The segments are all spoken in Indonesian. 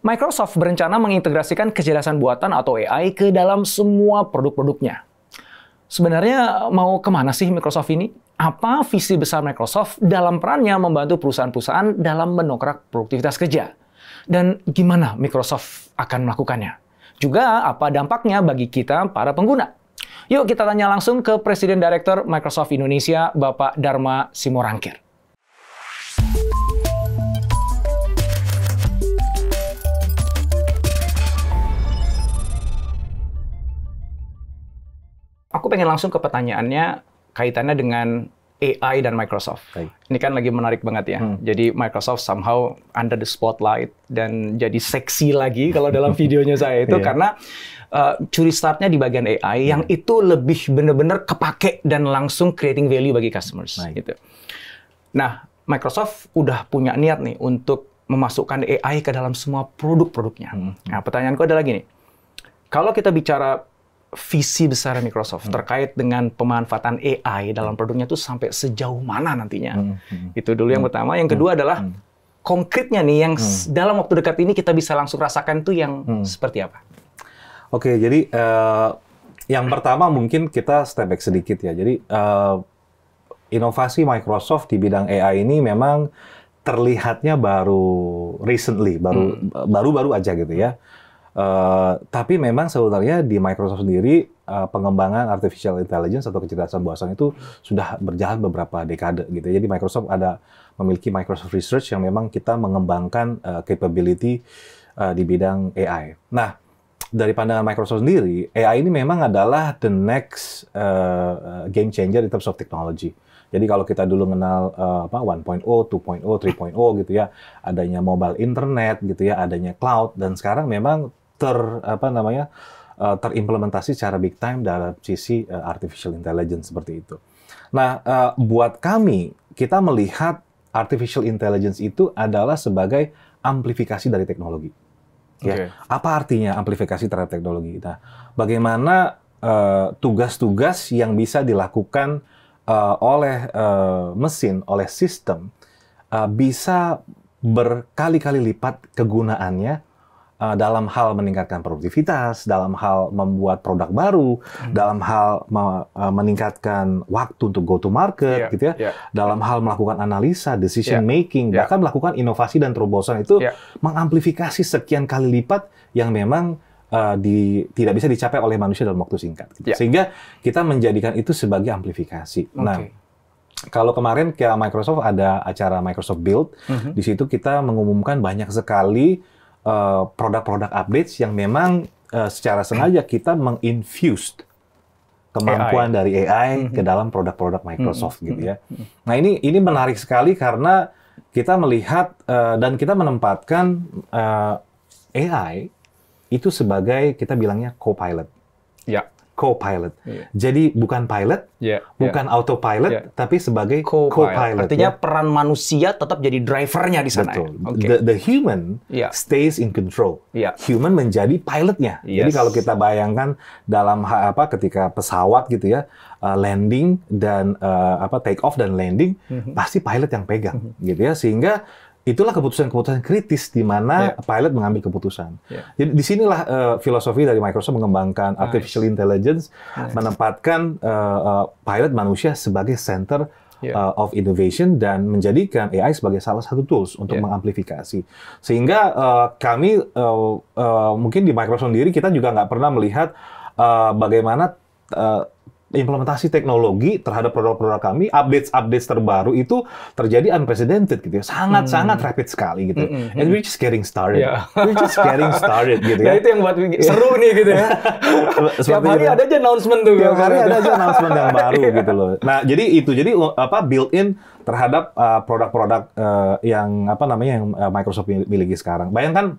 Microsoft berencana mengintegrasikan kecerdasan buatan atau AI ke dalam semua produk-produknya. Sebenarnya mau kemana sih Microsoft ini? Apa visi besar Microsoft dalam perannya membantu perusahaan-perusahaan dalam menokrak produktivitas kerja? Dan gimana Microsoft akan melakukannya? Juga apa dampaknya bagi kita para pengguna? Yuk kita tanya langsung ke Presiden Direktur Microsoft Indonesia, Bapak Dharma Simorangkir. Aku pengen langsung ke pertanyaannya kaitannya dengan AI dan Microsoft. Okay. Ini kan lagi menarik banget ya. Hmm. Jadi Microsoft somehow under the spotlight dan jadi seksi lagi kalau dalam videonya saya itu yeah. karena uh, curi startnya di bagian AI hmm. yang itu lebih benar-benar kepake dan langsung creating value bagi customers. Right. Gitu. Nah, Microsoft udah punya niat nih untuk memasukkan AI ke dalam semua produk-produknya. Hmm. Nah, pertanyaanku adalah gini. Kalau kita bicara visi besar Microsoft hmm. terkait dengan pemanfaatan AI dalam hmm. produknya itu sampai sejauh mana nantinya. Hmm. Hmm. Itu dulu yang hmm. pertama. Yang kedua hmm. adalah hmm. konkretnya nih yang hmm. dalam waktu dekat ini kita bisa langsung rasakan tuh yang hmm. seperti apa? Oke, jadi uh, yang pertama mungkin kita step back sedikit ya. Jadi uh, inovasi Microsoft di bidang AI ini memang terlihatnya baru recently, baru hmm. baru baru aja gitu ya Eh, tapi memang sebenarnya di Microsoft sendiri uh, pengembangan artificial intelligence atau kecerdasan buatan itu sudah berjalan beberapa dekade gitu. Ya. Jadi Microsoft ada memiliki Microsoft Research yang memang kita mengembangkan uh, capability uh, di bidang AI. Nah, dari pandangan Microsoft sendiri, AI ini memang adalah the next uh, game changer in terms of technology. Jadi kalau kita dulu kenal uh, 1.0, 2.0, 3.0 gitu ya, adanya mobile internet gitu ya, adanya cloud dan sekarang memang ter apa namanya eh, terimplementasi secara big time dalam sisi eh, artificial intelligence seperti itu. Nah, eh, buat kami kita melihat artificial intelligence itu adalah sebagai amplifikasi dari teknologi. Ya. Apa artinya amplifikasi terhadap teknologi? Nah, bagaimana tugas-tugas uh, yang bisa dilakukan uh, oleh uh, mesin, oleh sistem uh, bisa berkali-kali lipat kegunaannya Eh, dalam hal meningkatkan produktivitas, dalam hal membuat produk baru, hmm. dalam hal eh, meningkatkan waktu untuk go to market, yeah, gitu ya, yeah, dalam hal melakukan analisa, decision yeah, making, yeah. bahkan melakukan inovasi dan terobosan itu yeah. mengamplifikasi sekian kali lipat yang memang uh, di, tidak bisa dicapai oleh manusia dalam waktu singkat. Gitu. Yeah. Sehingga kita menjadikan itu sebagai amplifikasi. Okay. Nah, kalau kemarin ke Microsoft ada acara Microsoft Build, mm -hmm. di situ kita mengumumkan banyak sekali Eh, produk-produk uh, updates yang memang uh, secara sengaja kita menginfused kemampuan AI. dari AI mm -hmm. ke dalam produk-produk Microsoft mm -hmm. gitu ya. Mm-hmm. Mm-hmm. Nah ini ini menarik sekali karena kita melihat uh, dan kita menempatkan uh, AI itu sebagai kita bilangnya co-pilot. Ya co-pilot. Yeah. Jadi bukan pilot, yeah. Iya. bukan yeah. autopilot, yeah. tapi sebagai co-pilot. co-pilot Artinya ya. peran manusia tetap jadi drivernya di sana. Ya? Betul. Ya? Okay. The, the human yeah. stays in control. Yeah. Human menjadi pilotnya. Yes. Jadi kalau kita bayangkan dalam apa ketika pesawat gitu ya uh, landing dan uh, apa take off dan landing mm-hmm. pasti pilot yang pegang mm-hmm. gitu ya sehingga itulah keputusan-keputusan kritis di mana yeah. pilot mengambil keputusan. Yeah. Jadi disinilah uh, eh, filosofi dari Microsoft mengembangkan nice. artificial intelligence, nice. menempatkan uh, uh, pilot manusia sebagai center yeah. Ya. uh, of innovation dan menjadikan AI sebagai salah satu tools untuk yeah. mengamplifikasi. Sehingga uh, kami uh, uh, mungkin di Microsoft sendiri kita juga nggak pernah melihat uh, bagaimana uh, implementasi teknologi terhadap produk-produk kami, update-update terbaru itu terjadi unprecedented gitu ya. Sangat-sangat hmm. rapid sekali gitu. Mm hmm, And we're just getting started. Yeah. we're just getting started gitu ya. Nah, itu yang buat seru nih gitu ya. Tiap hari ada aja announcement tuh. Tiap hari ada aja announcement yang baru iya. gitu loh. Nah, jadi itu jadi apa built-in terhadap uh, produk-produk uh, uh, yang apa namanya yang uh, Microsoft miliki sekarang. Bayangkan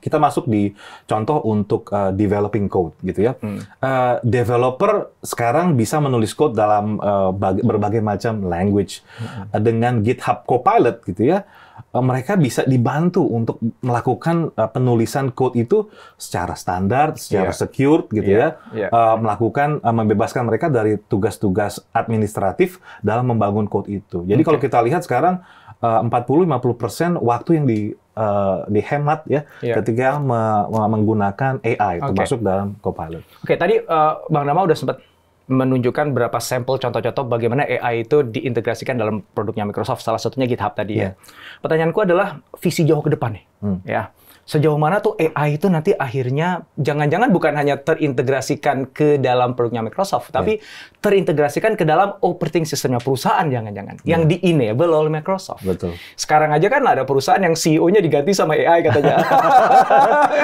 kita masuk di contoh untuk uh, developing code gitu ya. Hmm. Uh, developer sekarang bisa menulis code dalam uh, berbagai macam language hmm. uh, dengan GitHub Copilot gitu ya. Uh, mereka bisa dibantu untuk melakukan uh, penulisan code itu secara standar, secara yeah. secure gitu yeah. ya. Yeah. Iya. Uh, melakukan uh, membebaskan mereka dari tugas-tugas administratif dalam membangun code itu. Jadi okay. kalau kita lihat sekarang uh, 40-50% persen waktu yang di Eh, dihemat ya yeah. ketika me menggunakan AI okay. termasuk dalam Copilot. Oke, okay, tadi uh, Bang Nama udah sempat menunjukkan berapa sampel contoh-contoh bagaimana AI itu diintegrasikan dalam produknya Microsoft salah satunya GitHub tadi yeah. ya. Iya. Pertanyaanku adalah visi jauh ke depan nih hmm. ya sejauh mana tuh AI itu nanti akhirnya jangan-jangan bukan hanya terintegrasikan ke dalam produknya Microsoft, ya. tapi terintegrasikan ke dalam operating sistemnya perusahaan jangan-jangan yeah. yang di enable oleh Microsoft. Betul. Sekarang aja kan ada perusahaan yang CEO-nya diganti sama AI katanya.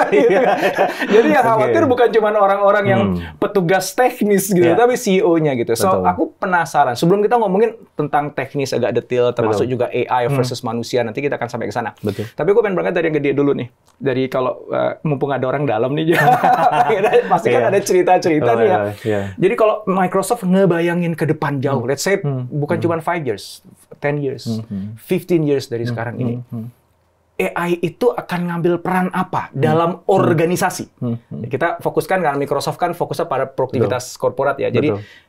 Iya. Iya. Jadi yang khawatir okay. bukan cuma orang-orang yang hmm. petugas teknis gitu, yeah. tapi CEO-nya gitu. So Betul. aku penasaran. Sebelum kita ngomongin tentang teknis agak detail, termasuk Betul. juga AI hmm. versus hmm. manusia, nanti kita akan sampai ke sana. Betul. Tapi aku pengen berangkat dari yang gede dulu nih dari kalau uh, mumpung ada orang dalam nih, iya. pasti yeah. kan iya. ada cerita-cerita oh, nih ya. Yeah, iya. Jadi kalau Microsoft ngebayangin ke depan jauh, hmm. let's say hmm. bukan hmm. cuma five years, 10 years, hmm. 15 hmm. years dari hmm. sekarang hmm. ini, hmm. hmm. AI itu akan ngambil peran apa hmm. dalam hmm. organisasi? Hmm. Kita fokuskan karena Microsoft kan fokusnya pada produktivitas Betul. korporat ya. Jadi Betul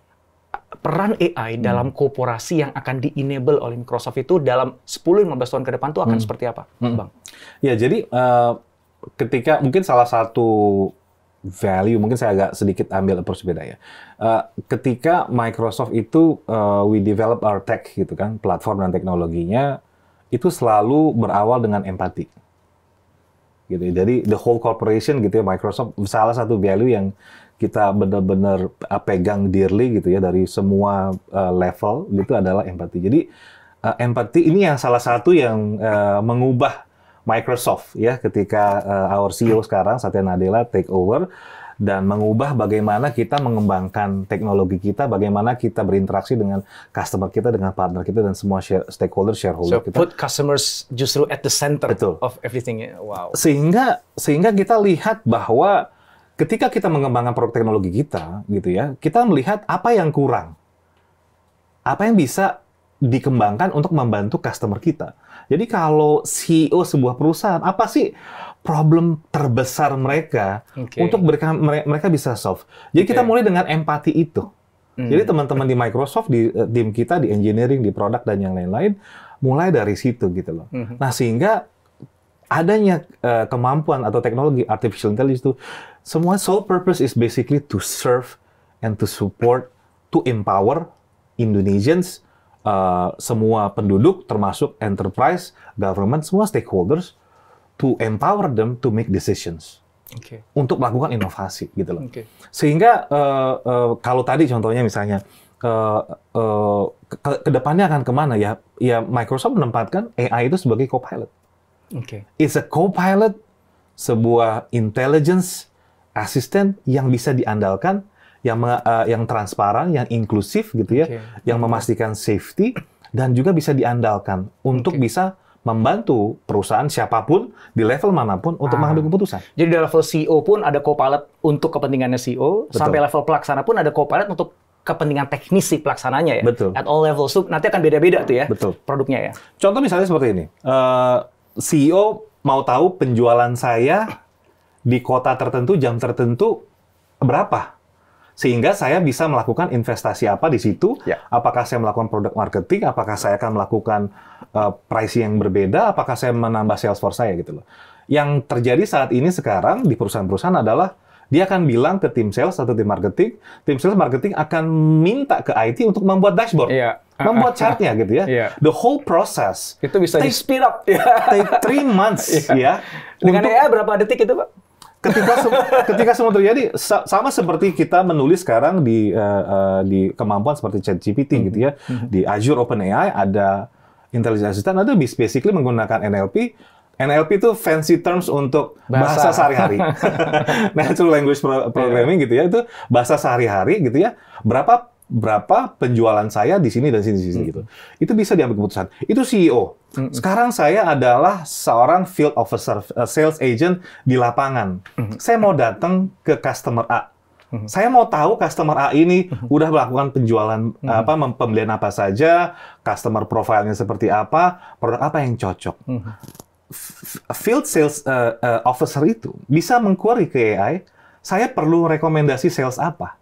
peran AI hmm. dalam korporasi yang akan di-enable oleh Microsoft itu dalam 10-15 tahun ke depan itu akan hmm. seperti apa, hmm. Bang? Ya, jadi uh, ketika mungkin salah satu value mungkin saya agak sedikit ambil approach beda ya. Uh, ketika Microsoft itu uh, we develop our tech gitu kan, platform dan teknologinya itu selalu berawal dengan empati. Gitu. Ya, jadi the whole corporation gitu ya Microsoft salah satu value yang kita benar-benar uh, pegang dearly gitu ya dari semua uh, level itu adalah empati. Jadi uh, empati ini yang salah satu yang uh, mengubah Microsoft ya ketika uh, our CEO sekarang Satya Nadella take over dan mengubah bagaimana kita mengembangkan teknologi kita, bagaimana kita berinteraksi dengan customer kita, dengan partner kita, dan semua share, stakeholder, shareholder so, kita. put customers justru at the center Betul. of everything. Wow. Sehingga sehingga kita lihat bahwa ketika kita mengembangkan produk teknologi kita, gitu ya, kita melihat apa yang kurang, apa yang bisa dikembangkan untuk membantu customer kita. Jadi kalau CEO sebuah perusahaan, apa sih problem terbesar mereka okay. untuk mereka mereka bisa solve? Jadi okay. kita mulai dengan empati itu. Hmm. Jadi teman-teman di Microsoft, di uh, tim kita, di engineering, di produk dan yang lain-lain, mulai dari situ gitu loh. Hmm. Nah sehingga adanya uh, kemampuan atau teknologi artificial intelligence itu semua sole purpose is basically to serve and to support, to empower Indonesians, uh, semua penduduk termasuk enterprise, government, semua stakeholders to empower them to make decisions. Okay. Untuk melakukan inovasi gitu loh. Okay. Sehingga uh, uh, kalau tadi contohnya misalnya uh, uh, ke, kedepannya depannya akan kemana ya? Ya Microsoft menempatkan AI itu sebagai co-pilot. Okay. It's a co-pilot, sebuah intelligence asisten yang bisa diandalkan, yang uh, yang transparan, yang inklusif gitu ya, okay. yang memastikan safety dan juga bisa diandalkan untuk okay. bisa membantu perusahaan siapapun di level manapun untuk ah. mengambil keputusan. Jadi di level CEO pun ada co untuk kepentingannya CEO, Betul. sampai level pelaksana pun ada co untuk kepentingan teknis si pelaksananya ya. Betul. At all levels so, nanti akan beda-beda tuh ya. Betul. Produknya ya. Contoh misalnya seperti ini. Uh, eh, CEO mau tahu penjualan saya di kota tertentu, jam tertentu berapa? Sehingga saya bisa melakukan investasi apa di situ, ya. apakah saya melakukan produk marketing, apakah saya akan melakukan uh, eh, pricing yang berbeda, apakah saya menambah sales force saya gitu loh. Yang terjadi saat ini sekarang di perusahaan-perusahaan adalah dia akan bilang ke tim sales atau tim marketing, tim sales marketing akan minta ke IT untuk membuat dashboard. ya. Membuat ah, ah, ah. chartnya gitu ya. Iya. The whole process. Itu bisa take speed up. take three months iya. ya. Dengan untuk, AI berapa detik itu, Pak? ketika se ketika semua terjadi sa sama seperti kita menulis sekarang di uh, uh, di kemampuan seperti ChatGPT mm -hmm. gitu ya -hmm. di Azure OpenAI ada intelligence assistant ada nah, basically menggunakan NLP NLP itu fancy terms untuk bahasa, bahasa sehari-hari. Natural language programming iya. gitu ya, itu bahasa sehari-hari gitu ya. Berapa berapa penjualan saya di sini dan sini, sini gitu. hmm. gitu. Itu bisa diambil keputusan. Itu CEO. Hmm. Sekarang saya adalah seorang field officer, eh, sales agent di lapangan. Hmm. Saya mau datang ke customer A. Hmm. Saya mau tahu customer A ini hmm. udah melakukan penjualan hmm. apa, pembelian apa saja, customer profilnya seperti apa, produk apa yang cocok. Field sales eh, eh, officer itu bisa mengquery ke AI, saya perlu rekomendasi sales apa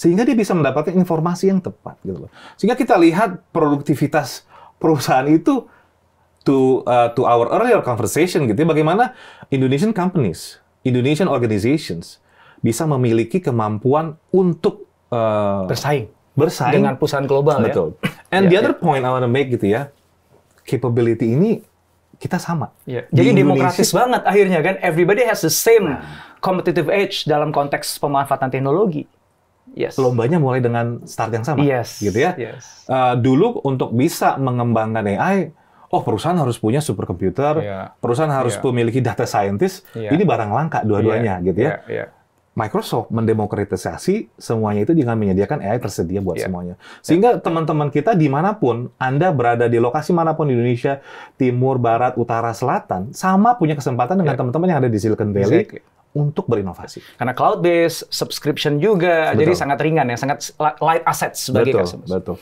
sehingga dia bisa mendapatkan informasi yang tepat gitu loh. Sehingga kita lihat produktivitas perusahaan itu to uh, to our earlier conversation gitu ya, bagaimana Indonesian companies, Indonesian organizations bisa memiliki kemampuan untuk uh, bersaing bersaing dengan perusahaan global ya. Betul. ya. And the ya. other point I want to make gitu ya, capability ini kita sama. Yeah. Jadi Di demokratis banget akhirnya kan, everybody has the same competitive edge dalam konteks pemanfaatan teknologi. Yes. Lombanya mulai dengan start yang sama, yes. gitu ya. Yes. Uh, dulu untuk bisa mengembangkan AI, oh perusahaan harus punya superkomputer, yeah. perusahaan harus yeah. memiliki data scientist. Yeah. Ini barang langka dua-duanya, yeah. gitu ya. Yeah. Yeah. Microsoft mendemokratisasi semuanya itu dengan menyediakan AI tersedia buat yeah. semuanya. Sehingga iya. teman-teman yeah. kita dimanapun, Anda berada di lokasi manapun di Indonesia, timur, barat, utara, selatan, sama punya kesempatan dengan iya. teman-teman yeah. yang ada di Silicon Valley, exactly untuk berinovasi. Karena cloud based, subscription juga, betul. jadi sangat ringan ya, sangat light assets bagi betul, customer. Betul.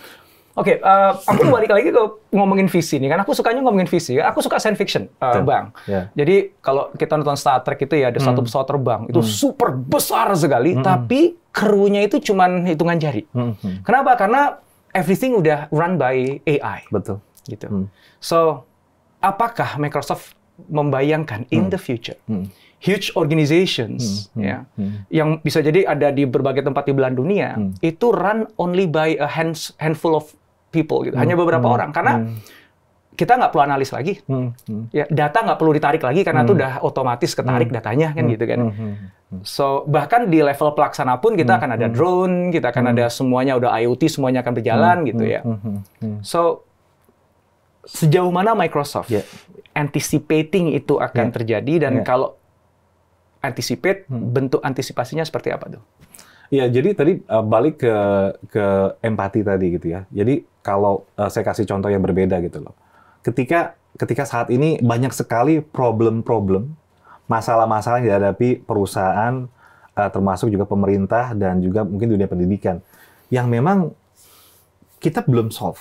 Oke, okay, uh, eh, aku balik lagi ke ngomongin visi nih, karena aku sukanya ngomongin visi. Aku suka science fiction, uh, Bang. Yeah. Jadi kalau kita nonton Star Trek itu ya ada mm. satu hmm. pesawat terbang, itu mm. super besar sekali, hmm. tapi krunya itu cuma hitungan jari. Hmm, hmm. Kenapa? Karena everything udah run by AI. Betul. Gitu. Mm. So, apakah Microsoft membayangkan in hmm. the future? Mm huge organizations hmm, hmm, ya hmm. yang bisa jadi ada di berbagai tempat di belahan dunia hmm. itu run only by a hands, handful of people gitu hanya hmm, beberapa hmm, orang karena hmm. kita nggak perlu analis lagi hmm, hmm. ya data nggak perlu ditarik lagi karena itu hmm. udah otomatis ketarik hmm, datanya kan hmm, gitu kan hmm, so bahkan di level pelaksana pun kita hmm, akan ada drone kita akan hmm. ada semuanya udah IoT semuanya akan berjalan hmm, gitu ya hmm, hmm, hmm. so sejauh mana Microsoft yeah. anticipating itu akan yeah. terjadi dan yeah. kalau anticipate, hmm. bentuk antisipasinya seperti apa tuh? Ya jadi tadi uh, balik ke ke empati tadi gitu ya. Jadi kalau uh, saya kasih contoh yang berbeda gitu loh. Ketika ketika saat ini banyak sekali problem-problem, masalah-masalah yang dihadapi perusahaan uh, termasuk juga pemerintah dan juga mungkin dunia pendidikan yang memang kita belum solve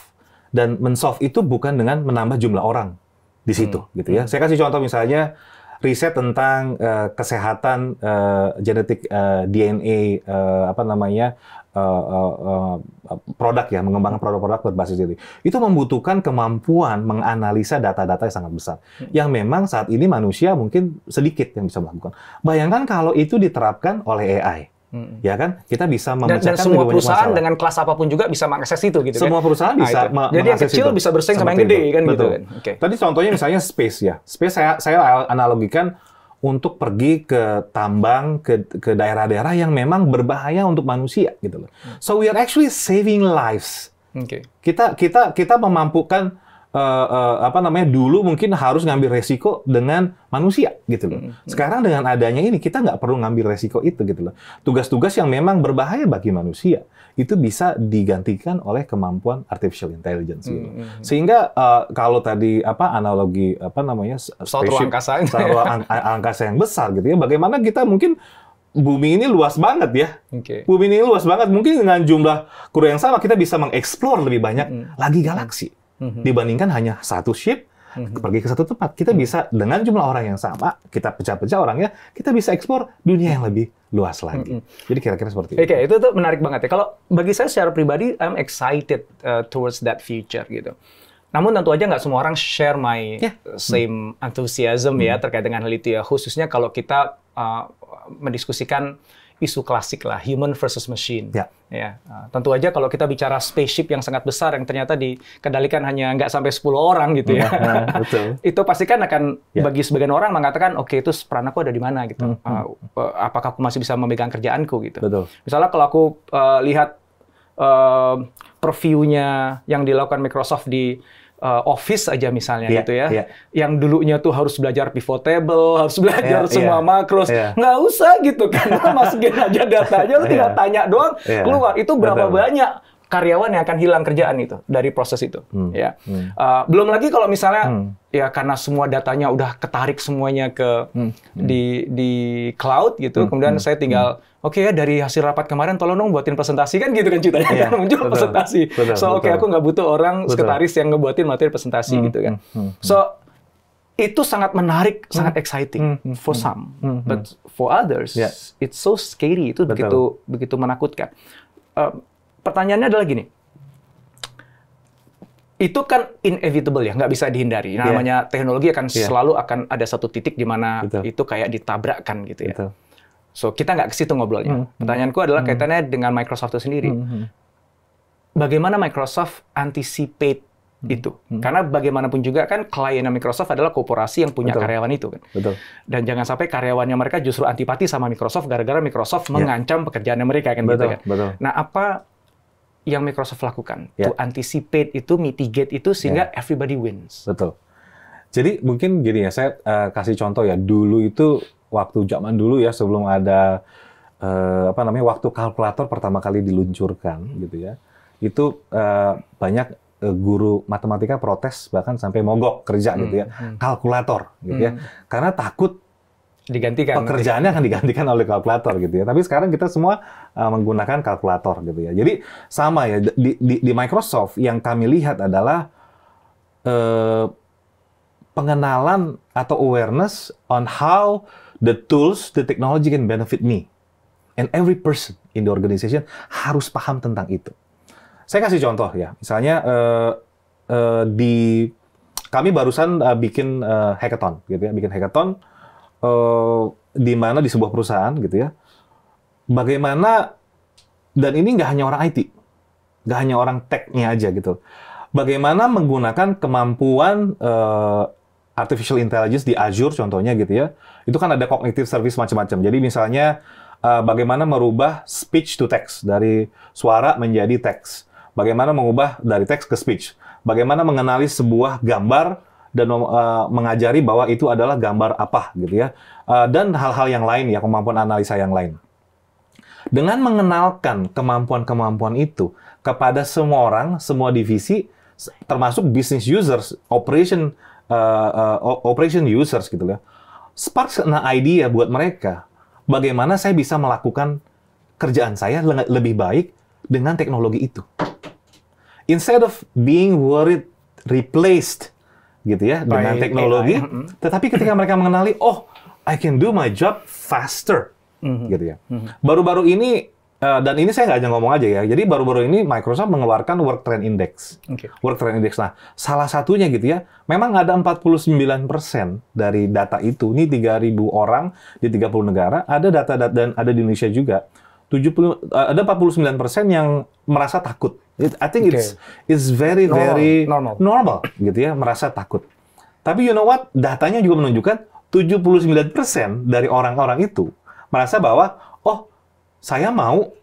dan men solve itu bukan dengan menambah jumlah orang di situ hmm. gitu ya. Hmm. Saya kasih contoh misalnya riset tentang uh, kesehatan uh, genetik uh, eh, DNA uh, apa namanya uh, uh, uh, produk ya mengembangkan produk-produk berbasis genetik itu membutuhkan kemampuan menganalisa data-data yang sangat besar hmm. yang memang saat ini manusia mungkin sedikit yang bisa melakukan bayangkan kalau itu diterapkan oleh AI Hmm. Ya kan, kita bisa memecahkan dan, dan semua perusahaan masalah. dengan kelas apapun juga bisa mengakses itu gitu Semua kan? perusahaan ah, bisa Jadi yang kecil itu. bisa bersaing sama yang gede kan gitu Betul. gitu kan. Okay. Tadi contohnya misalnya space ya. Space saya saya analogikan untuk pergi ke tambang ke ke daerah-daerah yang memang berbahaya untuk manusia gitu loh. Hmm. So we are actually saving lives. Okay. Kita kita kita memampukan uh, uh, apa namanya dulu mungkin harus ngambil resiko dengan manusia gitu loh. Hmm, hmm. Sekarang dengan adanya ini kita nggak perlu ngambil resiko itu gitu loh. Tugas-tugas yang memang berbahaya bagi manusia itu bisa digantikan oleh kemampuan artificial intelligence gitu. Hmm, Sehingga uh, kalau tadi apa analogi apa namanya satu angkasa ya. angkasa yang besar gitu ya. Bagaimana kita mungkin bumi ini luas banget ya. Okay. Bumi ini luas banget. Mungkin dengan jumlah kru yang sama kita bisa mengeksplor lebih banyak mm. lagi galaksi. Mm-hmm. dibandingkan hanya satu shift mm-hmm. pergi ke satu tempat. Kita mm-hmm. bisa dengan jumlah orang yang sama, kita pecah-pecah orangnya, kita bisa ekspor dunia yang lebih luas lagi. Jadi kira-kira seperti itu. Oke, itu tuh menarik banget ya. Kalau bagi saya secara pribadi, I'm excited uh, towards that future gitu. Namun tentu aja nggak semua orang share my yeah. Uh, same hmm. enthusiasm hmm. ya terkait dengan hal itu ya. Khususnya kalau kita uh, mendiskusikan isu klasik lah, human versus machine. Ya. Ya, eh, tentu aja kalau kita bicara spaceship yang sangat besar yang ternyata dikendalikan hanya nggak sampai 10 orang gitu ya. ya betul. itu pasti kan akan ya. bagi sebagian orang mengatakan oke okay, itu peran aku ada di mana gitu. Hmm. Uh, apakah aku masih bisa memegang kerjaanku gitu. Betul. Misalnya kalau aku uh, lihat uh, previewnya yang dilakukan Microsoft di uh, office aja misalnya yeah, gitu ya, yeah. yang dulunya tuh harus belajar pivot table, harus belajar yeah, semua yeah. makros, yeah. nggak usah gitu kan, masukin aja datanya, lu iya. tinggal yeah. tanya doang, yeah. keluar. Itu berapa Betul. banyak karyawan yang akan hilang kerjaan itu dari proses itu hmm. ya hmm. Uh, belum lagi kalau misalnya hmm. ya karena semua datanya udah ketarik semuanya ke hmm. hmm. di di cloud gitu hmm. kemudian hmm. saya tinggal hmm. oke okay, ya dari hasil rapat kemarin tolong dong buatin presentasi kan gitu kan ceritanya yeah. kan muncul betul. presentasi betul, so oke okay, aku nggak butuh orang betul. sekretaris yang ngebuatin materi presentasi hmm. gitu kan hmm. hmm. so itu sangat menarik, hmm. sangat exciting hmm. hmm. for some, hmm. but for others yeah. it's so scary itu Betul. begitu begitu menakutkan. Uh, pertanyaannya adalah gini. Itu kan inevitable ya, nggak bisa dihindari. yeah. Namanya teknologi akan yeah. selalu akan ada satu titik di mana itu kayak ditabrakkan gitu ya. Betul. So kita nggak ke situ ngobrolnya. -hmm. Pertanyaanku adalah mm -hmm. kaitannya dengan Microsoft itu sendiri. -hmm. hmm. Bagaimana Microsoft anticipate hmm. itu. Hmm. Karena bagaimanapun juga kan kliennya Microsoft adalah korporasi yang punya Betul. karyawan itu kan. Betul. Dan jangan sampai karyawannya mereka justru antipati sama Microsoft gara-gara Microsoft yeah. mengancam pekerjaannya mereka kan gitu Betul. gitu kan. Betul. Nah, apa yang Microsoft lakukan yeah. to ya. anticipate itu, mitigate itu sehingga yeah. everybody wins. Betul. Jadi mungkin gini ya, saya uh, kasih contoh ya. Dulu itu waktu zaman dulu ya sebelum ada uh, apa namanya waktu kalkulator pertama kali diluncurkan gitu ya. Itu uh, banyak guru matematika protes bahkan sampai mogok kerja hmm. gitu ya. Hmm, hmm. Kalkulator gitu ya. hmm. ya. Karena takut digantikan pekerjaannya akan digantikan oleh kalkulator gitu ya tapi sekarang kita semua uh, menggunakan kalkulator gitu ya jadi sama ya di, di, di Microsoft yang kami lihat adalah uh, pengenalan atau awareness on how the tools the technology can benefit me and every person in the organization harus paham tentang itu saya kasih contoh ya misalnya uh, uh, di kami barusan uh, bikin uh, hackathon gitu ya bikin hackathon Eh, di mana di sebuah perusahaan gitu ya. Bagaimana dan ini nggak hanya orang IT, nggak hanya orang tech-nya aja gitu. Bagaimana menggunakan kemampuan uh, artificial intelligence di Azure contohnya gitu ya. Itu kan ada cognitive service macam-macam. Jadi misalnya uh, bagaimana merubah speech to text dari suara menjadi teks. Bagaimana mengubah dari teks ke speech. Bagaimana mengenali sebuah gambar dan uh, mengajari bahwa itu adalah gambar apa gitu ya uh, dan hal-hal yang lain ya kemampuan analisa yang lain dengan mengenalkan kemampuan-kemampuan itu kepada semua orang semua divisi termasuk business users operation uh, uh, operation users gitu ya sparks nah idea buat mereka bagaimana saya bisa melakukan kerjaan saya lebih baik dengan teknologi itu instead of being worried replaced gitu ya By dengan teknologi. AI. Tetapi ketika mereka mengenali, oh, I can do my job faster, mm -hmm. gitu ya. Mm-hmm. Baru-baru ini Uh, dan ini saya nggak hanya ngomong aja ya. Jadi baru-baru ini Microsoft mengeluarkan Work Trend Index. Okay. Work Trend Index. Nah, salah satunya gitu ya, memang ada 49% dari data itu, ini 3.000 orang di 30 negara, ada data, data dan ada di Indonesia juga. 70, eh, ada 49% yang merasa takut It, I think okay. it's it's very normal. very normal. normal gitu ya merasa takut. Tapi you know what? Datanya juga menunjukkan 79% dari orang-orang itu merasa bahwa oh, saya mau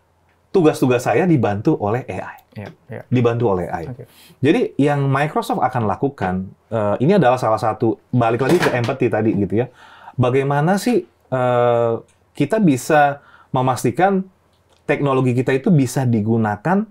tugas-tugas saya dibantu oleh AI. Yeah, yeah. Dibantu oleh AI. Okay. Jadi yang Microsoft akan lakukan uh, ini adalah salah satu balik lagi ke empathy tadi gitu ya. Bagaimana sih uh, kita bisa memastikan teknologi kita itu bisa digunakan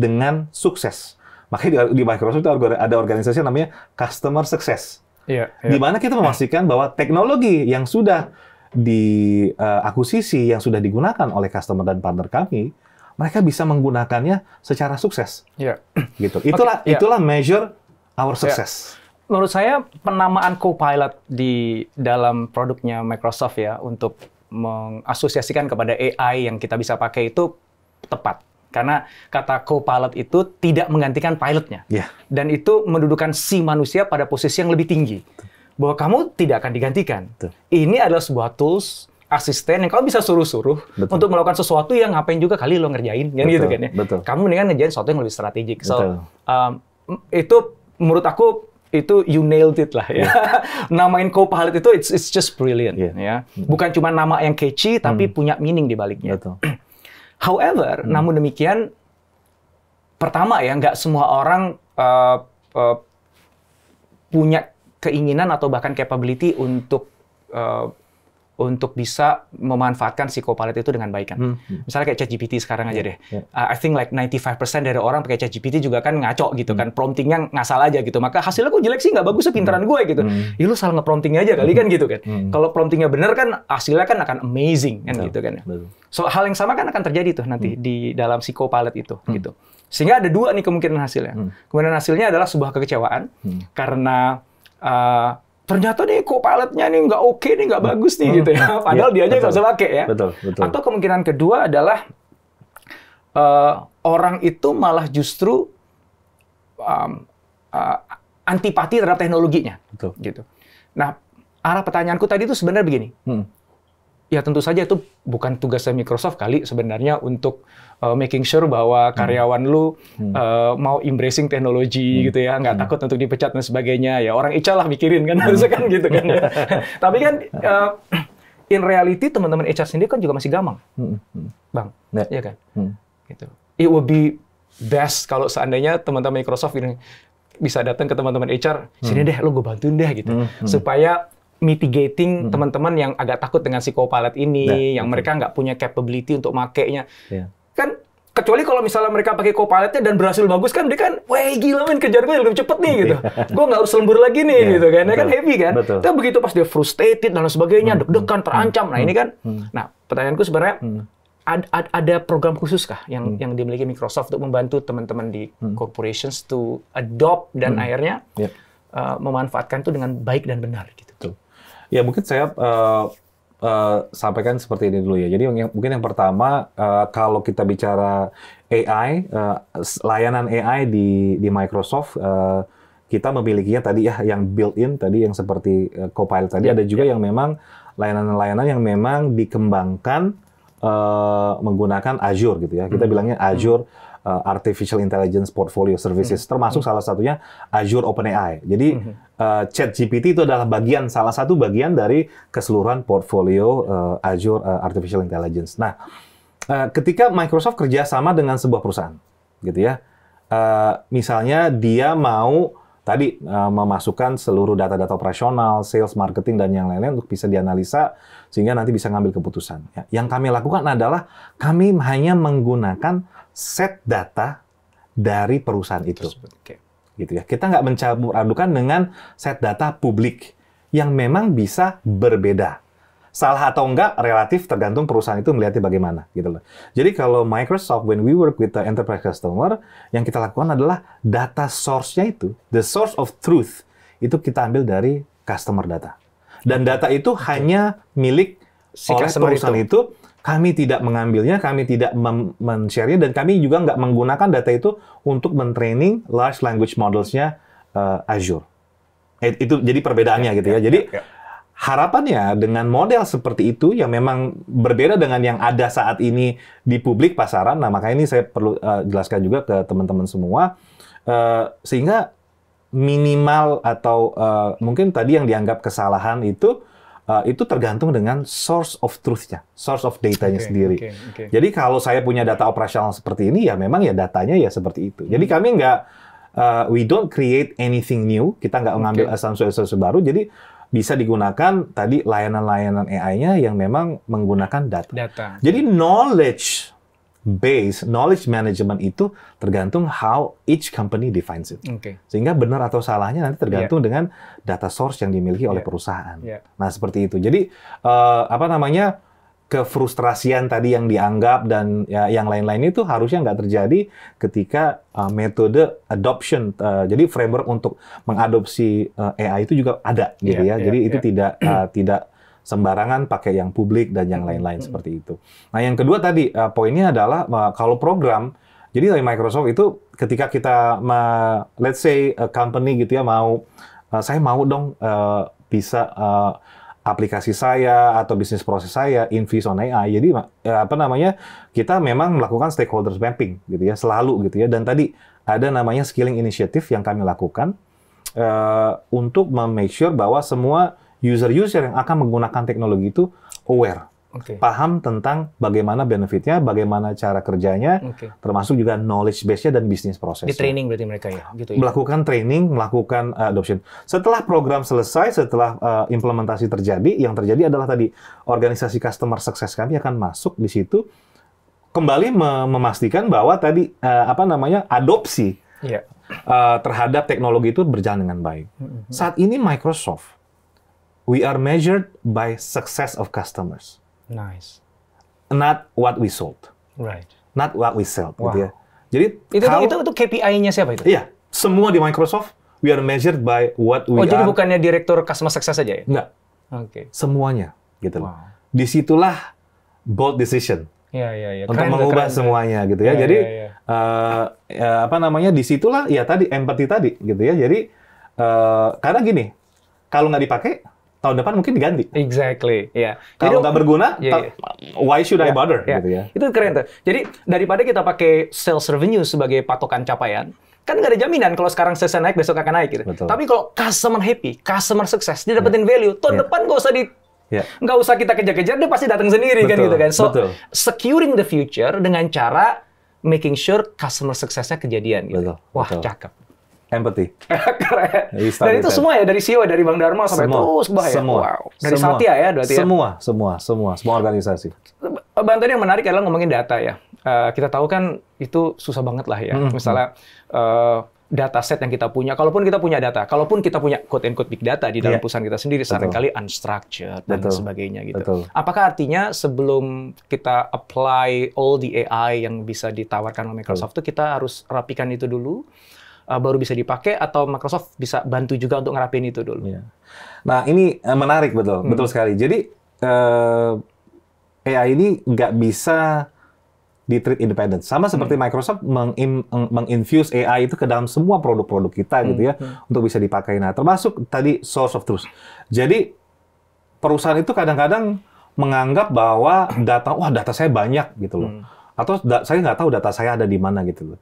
dengan sukses. Makanya di, Microsoft itu ada organisasi yang namanya Customer Success. Yeah, yeah. Di mana kita memastikan bahwa teknologi yang sudah diakuisisi eh, uh, yang sudah digunakan oleh customer dan partner kami, mereka bisa menggunakannya secara sukses. Yeah. Gitu. Itulah okay, iya. yeah. itulah measure our iya. success. Yeah. Menurut saya penamaan Copilot di dalam produknya Microsoft ya untuk mengasosiasikan kepada AI yang kita bisa pakai itu tepat. Karena kata co-pilot itu tidak menggantikan pilotnya. Yeah. Dan itu mendudukan si manusia pada posisi yang lebih tinggi. Bahwa kamu tidak akan digantikan. Betul. Ini adalah sebuah tools asisten yang kamu bisa suruh-suruh untuk melakukan sesuatu yang ngapain juga kali lo ngerjain kan gitu kan ya. Betul. Kamu mendingan ngerjain sesuatu yang lebih strategik. So um, itu menurut aku itu you nailed it lah ya. Yeah. Namain co-pilot itu it's it's just brilliant yeah. ya. Bukan cuma nama yang catchy tapi hmm. punya meaning di baliknya. However, hmm. namun demikian, pertama ya nggak semua orang uh, uh, punya keinginan atau bahkan capability untuk uh, untuk bisa memanfaatkan Copilot itu dengan baik kan. Hmm. Misalnya kayak ChatGPT sekarang yeah, aja deh. Yeah. Uh, I think like 95% dari orang pakai ChatGPT juga kan ngaco gitu kan. hmm. kan. Promptingnya ngasal aja gitu. Maka hasilnya kok jelek sih nggak bagus sepintaran hmm. gue gitu. Hmm. Ya lu salah ngepromptingnya aja kali kan hmm. kan gitu kan. Hmm. Kalau promptingnya bener kan hasilnya kan akan amazing kan yeah. gitu kan. Ya. So hal yang sama kan akan terjadi tuh nanti hmm. di dalam Copilot itu hmm. gitu. Sehingga ada dua nih kemungkinan hasilnya. Hmm. Kemungkinan hasilnya adalah sebuah kekecewaan hmm. karena uh, ternyata nih kok paletnya nih nggak oke okay nih nggak hmm. bagus nih hmm. gitu ya, ya padahal ya, dia aja nggak usah pakai ya betul, betul. atau kemungkinan kedua adalah uh, orang itu malah justru um, uh, antipati terhadap teknologinya betul. gitu nah arah pertanyaanku tadi itu sebenarnya begini hmm Ya tentu saja itu bukan tugasnya Microsoft kali sebenarnya untuk uh, making sure bahwa hmm. karyawan hmm. lu Uh, eh, mau embracing teknologi hmm. gitu ya, nggak hmm. takut untuk dipecat dan sebagainya. Ya orang Ica lah mikirin kan hmm. harusnya hmm. kan gitu kan. Tapi kan uh, in reality teman-teman HR sendiri kan juga masih gamang. Hmm. hmm Bang, yeah. ya kan? Hmm. Gitu. It would be best kalau seandainya teman-teman Microsoft ini bisa datang ke teman-teman HR, sini deh lu gue bantuin deh gitu. Hmm. Supaya mitigating hmm. teman-teman yang agak takut dengan psikopalet ini, nah, yang betul. mereka nggak punya capability untuk makainya. Yeah. Kan kecuali kalau misalnya mereka pakai copaletnya dan berhasil bagus kan dia kan, wah gila men kejar gue lebih cepet nih gitu, iya. gue nggak harus lembur lagi nih yeah, gitu kan, ya kan betul, kan happy kan. Betul. Tapi begitu pas dia frustrated dan sebagainya, hmm, deg-degan, terancam, hmm, nah ini kan, hmm. nah pertanyaanku sebenarnya hmm. ad, ad, ada program khusus kah yang hmm. yang dimiliki Microsoft untuk membantu teman-teman di hmm. corporations to adopt dan hmm. akhirnya yeah. uh, memanfaatkan itu dengan baik dan benar gitu. Tuh. Ya mungkin saya uh, Uh, sampaikan seperti ini dulu ya. Jadi yang, mungkin yang pertama uh, kalau kita bicara AI, uh, layanan AI di di Microsoft uh, kita memilikinya tadi ya yang built-in tadi yang seperti uh, Copilot tadi yeah, ada juga yeah. yang memang layanan-layanan yang memang dikembangkan uh, menggunakan Azure gitu ya. Kita hmm. bilangnya Azure. Hmm uh, artificial intelligence portfolio services hmm. termasuk hmm. salah satunya Azure OpenAI. Jadi hmm. uh, ChatGPT itu adalah bagian salah satu bagian dari keseluruhan portfolio uh, Azure uh, artificial intelligence. Nah, uh, ketika Microsoft kerjasama dengan sebuah perusahaan, gitu ya, uh, misalnya dia mau tadi uh, memasukkan seluruh data-data operasional, sales, marketing dan yang lain-lain untuk bisa dianalisa sehingga nanti bisa ngambil keputusan. Ya. Yang kami lakukan adalah kami hanya menggunakan set data dari perusahaan itu. Okay. Gitu ya. Kita nggak mencampur adukan dengan set data publik yang memang bisa berbeda. Salah atau enggak relatif tergantung perusahaan itu melihatnya bagaimana gitu loh. Jadi kalau Microsoft when we work with the enterprise customer, yang kita lakukan adalah data source-nya itu, the source of truth itu kita ambil dari customer data. Dan data itu okay. hanya milik si oleh perusahaan itu. itu kami tidak mengambilnya, kami tidak men-share-nya, dan kami juga nggak menggunakan data itu untuk men-training large language models-nya uh, Azure. It, itu jadi perbedaannya ya, gitu ya. ya. Jadi ya, ya. harapannya dengan model seperti itu yang memang berbeda dengan yang ada saat ini di publik pasaran. Nah makanya ini saya perlu uh, jelaskan juga ke teman-teman semua uh, sehingga minimal atau uh, mungkin tadi yang dianggap kesalahan itu Eh, itu tergantung dengan source of truth-nya, source of datanya okay, sendiri. Okay, okay. Jadi kalau saya punya data operasional seperti ini, ya memang ya datanya ya seperti itu. Jadi hmm. kami nggak, uh, we don't create anything new, kita nggak okay. ngambil asumsi-asumsi baru, jadi bisa digunakan tadi layanan-layanan AI-nya yang memang menggunakan data. data. Jadi knowledge base knowledge management itu tergantung how each company defines it. Okay. Sehingga benar atau salahnya nanti tergantung yeah. dengan data source yang dimiliki yeah. oleh iya. perusahaan. Yeah. Nah seperti itu. Jadi uh, apa namanya kefrustrasian tadi yang dianggap dan ya, yang lain-lain itu harusnya nggak terjadi ketika uh, metode adoption. Uh, jadi framework untuk mengadopsi uh, AI itu juga ada, gitu yeah, ya. Yeah, jadi yeah. itu iya. tidak uh, tidak sembarangan pakai yang publik dan yang lain-lain hmm. seperti itu. Nah, yang kedua tadi uh, poinnya adalah uh, kalau program jadi dari Microsoft itu ketika kita let's say a eh, company gitu ya mau uh, saya mau dong uh, bisa uh, aplikasi saya atau bisnis proses saya infis on AI. Jadi apa namanya kita memang melakukan stakeholders mapping gitu ya selalu gitu ya. Dan tadi ada namanya skilling initiative yang kami lakukan uh, untuk memastikan sure bahwa semua user-user yang akan menggunakan teknologi itu aware. Okay. Paham tentang bagaimana benefitnya, bagaimana cara kerjanya, okay. termasuk juga knowledge base-nya dan bisnis prosesnya. Di training berarti mereka ya? Gitu, ya? Melakukan training, melakukan eh, adoption. Setelah program selesai, setelah uh, implementasi terjadi, yang terjadi adalah tadi organisasi customer success kami akan masuk di situ, kembali memastikan bahwa tadi uh, apa namanya adopsi yeah. Iya. uh, terhadap teknologi itu berjalan dengan baik. Mm-hmm. Saat ini Microsoft we are measured by success of customers. Nice. Not what we sold. Right. Not what we sell. Wow. Gitu ya. Jadi itu how, itu itu KPI-nya siapa itu? Iya, semua di Microsoft we are measured by what we. Oh are. jadi bukannya direktur customer success saja ya? Enggak. Oke. Okay. Semuanya gitu loh. Wow. Disitulah bold decision. Iya iya iya. Untuk keren, mengubah keren, semuanya gitu ya. ya jadi ya, ya. Uh, ya, apa namanya disitulah ya tadi empathy tadi gitu ya. Jadi uh, karena gini, kalau nggak dipakai tahun depan mungkin diganti. Exactly, ya. Yeah. Kalau nggak berguna, yeah, yeah. why should yeah, I iya, bother? Yeah. Gitu ya. Itu keren tuh. Jadi daripada kita pakai sales revenue sebagai patokan capaian, kan nggak ada jaminan kalau sekarang saya naik besok akan naik gitu. Betul. Tapi kalau customer happy, customer sukses, dia dapetin yeah. value. Tahun yeah. depan nggak usah di Yeah. Nggak usah kita kejar-kejar, dia pasti datang sendiri kan betul, kan gitu kan. So, betul. securing the future dengan cara making sure customer suksesnya kejadian gitu. Betul, Wah, betul. cakep. Empathy. Keren. Iya, dan itu semua ya dari CEO dari Bang Dharma sampai semua. terus bah ya. Semua. Wow. Dari semua. Satya ya berarti ya. Semua, semua, semua, organisasi. Eh, Bang tadi yang menarik adalah ngomongin data ya. Eh, kita tahu kan itu susah banget lah ya. Hmm. Misalnya uh, eh, data set yang kita punya, kalaupun kita punya data, kalaupun kita punya quote and quote big data di dalam yeah. perusahaan kita sendiri, seringkali unstructured Betul. dan sebagainya gitu. Betul. Apakah artinya sebelum kita apply all the AI yang bisa ditawarkan oleh Microsoft itu kita harus rapikan itu dulu? Uh, baru bisa dipakai atau Microsoft bisa bantu juga untuk ngerapin itu dulu. Ya. Nah ini eh, menarik betul, hmm. betul sekali. Jadi uh, eh, AI ini nggak bisa di treat independen. Sama seperti hmm. Microsoft menginfuse meng AI itu ke dalam semua produk-produk kita hmm. gitu ya hmm. untuk bisa dipakai. Nah, termasuk tadi source of truth. Jadi perusahaan itu kadang-kadang menganggap bahwa data wah data saya banyak gitu loh. Hmm. Atau saya nggak tahu data saya ada di mana gitu loh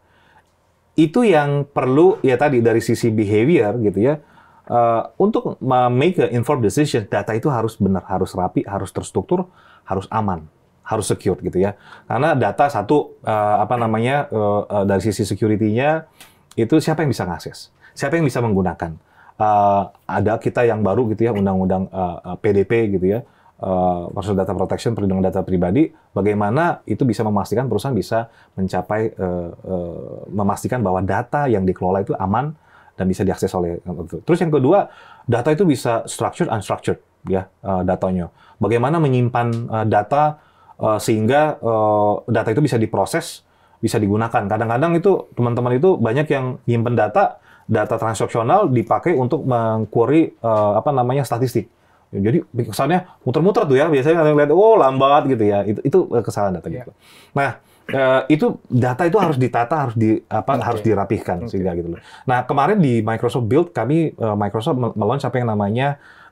itu yang perlu ya tadi dari sisi behavior gitu ya uh, untuk make a informed decision data itu harus benar harus rapi harus terstruktur harus aman harus secure gitu ya karena data satu uh, apa namanya uh, uh, dari sisi securitynya itu siapa yang bisa ngakses siapa yang bisa menggunakan uh, ada kita yang baru gitu ya undang-undang uh, PDP gitu ya uh, maksud data protection perlindungan data pribadi bagaimana itu bisa memastikan perusahaan bisa mencapai uh, uh, memastikan bahwa data yang dikelola itu aman dan bisa diakses oleh terus yang kedua data itu bisa structured unstructured ya uh, datanya bagaimana menyimpan uh, data uh, sehingga uh, data itu bisa diproses bisa digunakan kadang-kadang itu teman-teman itu banyak yang nyimpen data data transaksional dipakai untuk mengquery uh, apa namanya statistik Ya, jadi kesannya muter-muter tuh ya biasanya orang lihat oh lambat gitu ya itu itu eh, kesalahan data iya. gitu. Nah e, itu data itu harus ditata harus di apa okay. harus dirapihkan okay. sehingga gitu loh. Nah kemarin di Microsoft Build kami eh, Microsoft meluncur apa yang namanya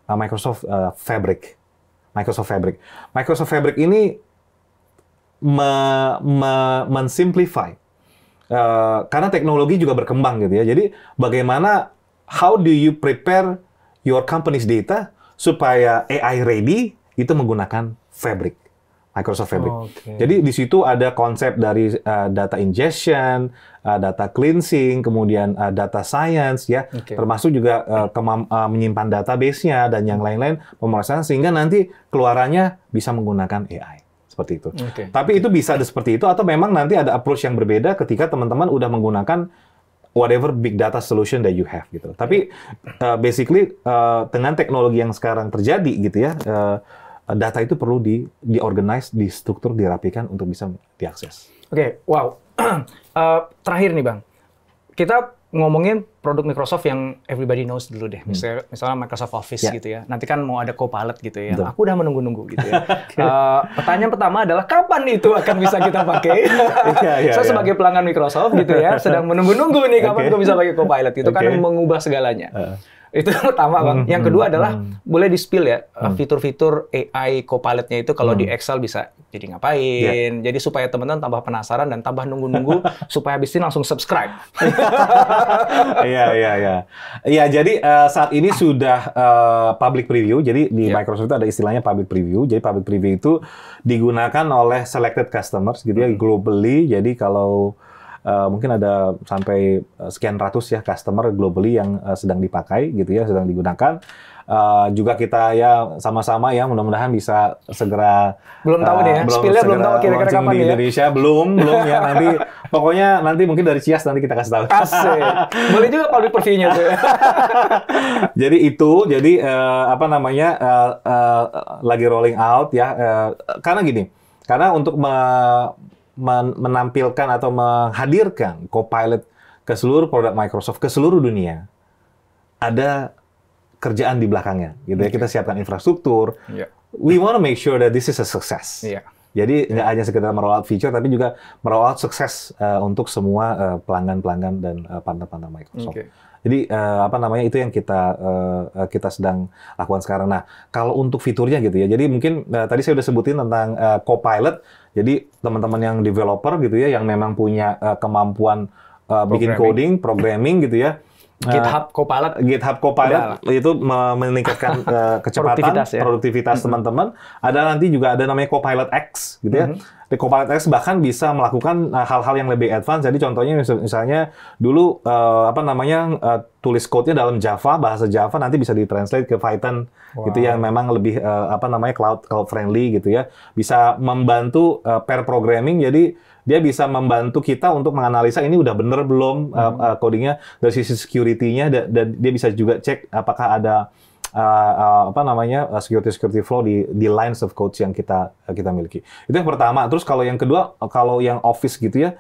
Microsoft Fabric. Microsoft Fabric. Microsoft Fabric ini me, me, mensimplify uh, karena teknologi juga berkembang gitu ya. Jadi bagaimana how do you prepare your company's data supaya AI ready itu menggunakan Fabric. Microsoft Fabric. Oh, okay. Jadi di situ ada konsep dari uh, data ingestion, uh, data cleansing, kemudian uh, data science ya, okay. termasuk juga uh, uh, menyimpan database-nya dan yang lain-lain pemrosesan sehingga nanti keluarannya bisa menggunakan AI seperti itu. Okay. Tapi okay. itu bisa ada seperti itu atau memang nanti ada approach yang berbeda ketika teman-teman udah menggunakan whatever big data solution that you have gitu. Tapi uh, basically uh, dengan teknologi yang sekarang terjadi gitu ya, uh, data itu perlu di diorganize, struktur, dirapikan untuk bisa diakses. Oke, okay, wow. uh, terakhir nih bang, kita ngomongin produk Microsoft yang everybody knows dulu deh. Misalnya, hmm. misalnya Microsoft Office yeah. gitu ya. Nanti kan mau ada Copilot gitu ya. Betul. Aku udah menunggu-nunggu gitu ya. okay. uh, eh, pertanyaan pertama adalah kapan itu akan bisa kita pakai? yeah, yeah, Saya yeah. sebagai pelanggan Microsoft gitu ya, sedang menunggu-nunggu nih kapan okay. aku bisa pakai Copilot. Itu okay. kan mengubah segalanya. Uh. Itu pertama, Bang. Hmm, yang kedua hmm, adalah hmm. boleh di-spill ya hmm. fitur-fitur hmm. AI Copilotnya itu kalau hmm. di Excel bisa jadi ngapain. Yeah. Jadi supaya teman-teman tambah penasaran dan tambah nunggu-nunggu supaya habis ini langsung subscribe. Iya iya iya. Iya jadi uh, saat ini sudah uh, public preview. Jadi di yeah. Microsoft itu ada istilahnya public preview. Jadi public preview itu digunakan oleh selected customers gitu ya hmm. globally. Jadi kalau Uh, mungkin ada sampai sekian ratus ya customer globally yang uh, sedang dipakai gitu ya sedang digunakan uh, juga kita ya sama-sama ya mudah-mudahan bisa segera belum tahu deh ya, ya. Belum, Spillnya belum tahu kira-kira kapan di ya? Indonesia belum belum ya nanti pokoknya nanti mungkin dari Cias nanti kita kasih tahu. Asik. Boleh juga public preview-nya jadi itu jadi uh, apa namanya uh, uh, lagi rolling out ya uh, karena gini karena untuk me menampilkan atau menghadirkan Copilot ke seluruh produk Microsoft ke seluruh dunia ada kerjaan di belakangnya. Gitu ya. Kita siapkan infrastruktur. Yeah. We want to make sure that this is a success. Yeah. Jadi nggak yeah. hanya sekedar merawat feature, tapi juga merawat sukses uh, untuk semua eh, pelanggan-pelanggan uh, dan uh, partner-partner Microsoft. Okay. Jadi uh, apa namanya itu yang kita uh, kita sedang lakukan sekarang. Nah, kalau untuk fiturnya gitu ya. Jadi mungkin uh, tadi saya sudah sebutin tentang uh, Copilot. Jadi teman-teman yang developer gitu ya yang memang punya uh, kemampuan uh, bikin coding, programming gitu ya. Eh, GitHub Copilot. GitHub Copilot Udah. itu meningkatkan uh, kecepatan, produktivitas, ya? teman-teman. Ada nanti juga ada namanya Copilot X, gitu ya. Mm-hmm. Di Copilot X bahkan bisa melakukan uh, hal-hal yang lebih advance. Jadi contohnya misalnya dulu uh, apa namanya uh, tulis code-nya dalam Java, bahasa Java nanti bisa ditranslate ke Python, gitu ya. wow. gitu yang memang lebih uh, apa namanya cloud cloud friendly, gitu ya. Bisa membantu uh, pair programming. Jadi dia bisa membantu kita untuk menganalisa ini udah bener belum hmm. uh, codingnya dari sisi security-nya dan, dan dia bisa juga cek apakah ada uh, uh, apa namanya security security flow di di lines of code yang kita kita miliki itu yang pertama terus kalau yang kedua kalau yang office gitu ya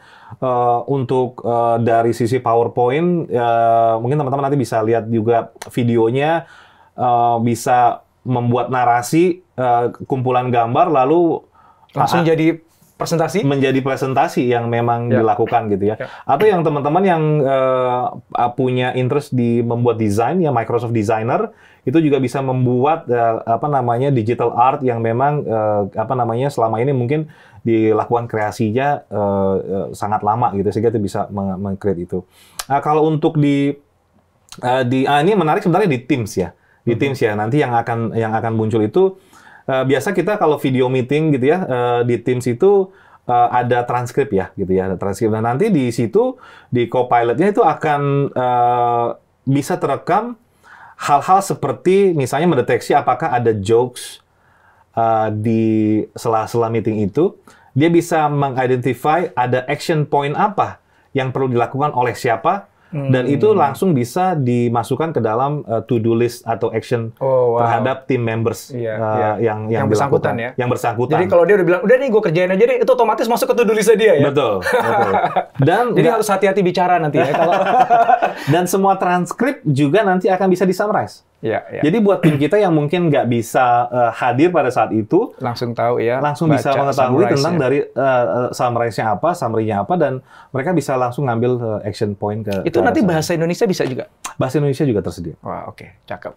uh, untuk uh, dari sisi powerpoint uh, mungkin teman-teman nanti bisa lihat juga videonya uh, bisa membuat narasi uh, kumpulan gambar lalu langsung jadi presentasi menjadi presentasi yang memang yeah. dilakukan gitu ya. Yeah. Atau yang teman-teman yang uh, punya interest di membuat desain ya Microsoft Designer itu juga bisa membuat uh, apa namanya digital art yang memang uh, apa namanya selama ini mungkin dilakukan kreasinya uh, uh, sangat lama gitu sehingga itu bisa mengcreate itu. Nah, kalau untuk di uh, di ah, ini menarik sebenarnya di Teams ya. Di mhm. Teams ya. Nanti yang akan yang akan muncul itu Eh, biasa kita kalau video meeting gitu ya uh, di Teams itu uh, ada transkrip ya gitu ya ada transkrip dan nah, nanti di situ di copilotnya itu akan uh, bisa terekam hal-hal seperti misalnya mendeteksi apakah ada jokes uh, di sela-sela meeting itu dia bisa mengidentify ada action point apa yang perlu dilakukan oleh siapa Hmm. dan itu langsung bisa dimasukkan ke dalam uh, eh, to do list atau action oh, wow. terhadap tim members yeah, uh, yeah. yang yang, yang bersangkutan ya yang bersangkutan jadi kalau dia udah bilang udah nih gue kerjain aja deh itu otomatis masuk ke to do list dia ya betul, betul. dan jadi harus hati-hati bicara nanti ya kalau dan semua transkrip juga nanti akan bisa di Ya, ya. Jadi buat tim kita yang mungkin nggak bisa uh, hadir pada saat itu, langsung tahu ya, langsung bisa mengetahui tentang dari uh, eh, eh, summary nya apa, summary-nya apa, dan mereka bisa langsung ngambil uh, action point ke. Itu ke nanti bahasa Indonesia bisa juga. Bahasa Indonesia juga tersedia. Wah, oke, okay. cakep.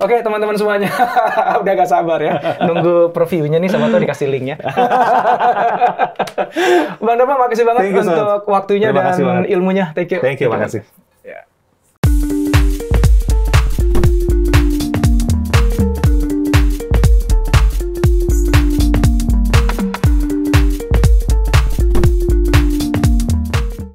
Oke, okay, teman-teman semuanya, udah gak sabar ya. Nunggu previewnya nih, sama tuh dikasih linknya. Bang Dapa, makasih banget Thank untuk so waktunya Terima dan ilmunya. Thank you. Thank you, makasih.